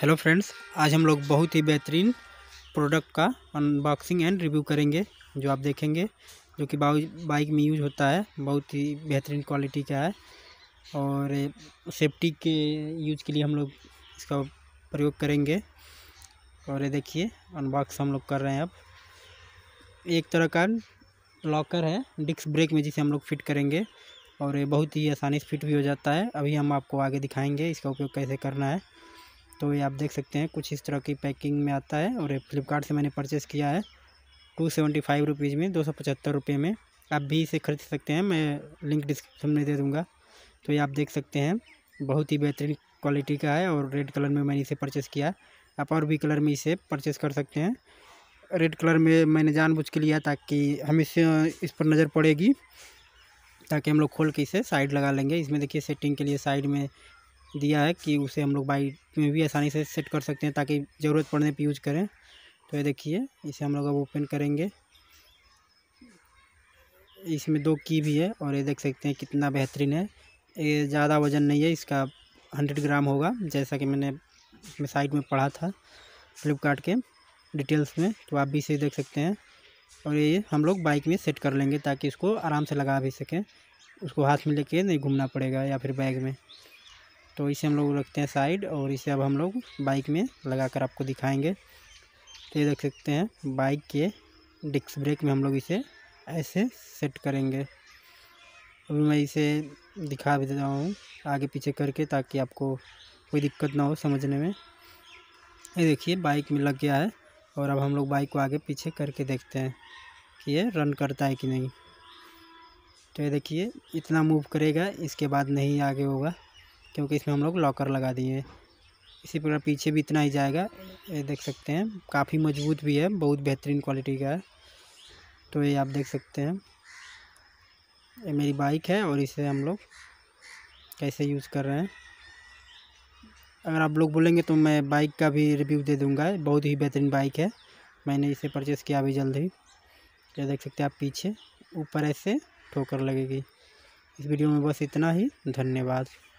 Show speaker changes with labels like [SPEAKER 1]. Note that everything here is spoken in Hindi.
[SPEAKER 1] हेलो फ्रेंड्स आज हम लोग बहुत ही बेहतरीन प्रोडक्ट का अनबॉक्सिंग एंड रिव्यू करेंगे जो आप देखेंगे जो कि बाइक में यूज होता है बहुत ही बेहतरीन क्वालिटी का है और सेफ्टी के यूज के लिए हम लोग इसका प्रयोग करेंगे और ये देखिए अनबॉक्स हम लोग कर रहे हैं अब एक तरह का लॉकर है डिस्क ब्रेक में जिसे हम लोग फिट करेंगे और ये बहुत ही आसानी से फिट भी हो जाता है अभी हम आपको आगे दिखाएंगे इसका उपयोग कैसे करना है तो ये आप देख सकते हैं कुछ इस तरह की पैकिंग में आता है और फ्लिपकार्ट से मैंने परचेस किया है टू सेवेंटी फाइव रुपीज़ में दो सौ पचहत्तर रुपये में आप भी इसे ख़रीद सकते हैं मैं लिंक डिस्क्रिप्शन में दे दूँगा तो ये आप देख सकते हैं बहुत ही बेहतरीन क्वालिटी का है और रेड कलर में मैंने इसे परचेस किया है आप और भी कलर में इसे परचेज़ कर सकते हैं रेड कलर में मैंने जानबूझ के लिया ताकि हम इसे इस पर नज़र पड़ेगी ताकि हम लोग खोल के इसे साइड लगा लेंगे इसमें देखिए सेटिंग के लिए साइड में दिया है कि उसे हम लोग बाइक में भी आसानी से सेट कर सकते हैं ताकि ज़रूरत पड़ने पर यूज करें तो ये देखिए इसे हम लोग अब ओपन करेंगे इसमें दो की भी है और ये देख सकते हैं कितना बेहतरीन है ये ज़्यादा वज़न नहीं है इसका हंड्रेड ग्राम होगा जैसा कि मैंने इसमें साइट में पढ़ा था फ्लिपकार्ट के डिटेल्स में तो आप भी इसे देख सकते हैं और ये हम लोग बाइक में सेट कर लेंगे ताकि इसको आराम से लगा भी सकें उसको हाथ में लेके नहीं घूमना पड़ेगा या फिर बैग में तो इसे हम लोग रखते हैं साइड और इसे अब हम लोग बाइक में लगा कर आपको दिखाएंगे तो ये देख सकते हैं बाइक के डिस्क ब्रेक में हम लोग इसे ऐसे सेट करेंगे अभी मैं इसे दिखा भी देता हूँ आगे पीछे करके ताकि आपको कोई दिक्कत ना हो समझने में ये देखिए बाइक में लग गया है और अब हम लोग बाइक को आगे पीछे करके देखते हैं कि ये रन करता है कि नहीं तो ये देखिए इतना मूव करेगा इसके बाद नहीं आगे होगा क्योंकि इसमें हम लोग लॉकर लगा दिए इसी प्रकार पीछे भी इतना ही जाएगा ये देख सकते हैं काफ़ी मजबूत भी है बहुत बेहतरीन क्वालिटी का है तो ये आप देख सकते हैं ये मेरी बाइक है और इसे हम लोग कैसे यूज़ कर रहे हैं अगर आप लोग बोलेंगे तो मैं बाइक का भी रिव्यू दे दूँगा बहुत ही बेहतरीन बाइक है मैंने इसे परचेस किया अभी जल्द ही ये देख सकते हैं आप पीछे ऊपर ऐसे ठोकर लगेगी इस वीडियो में बस इतना ही धन्यवाद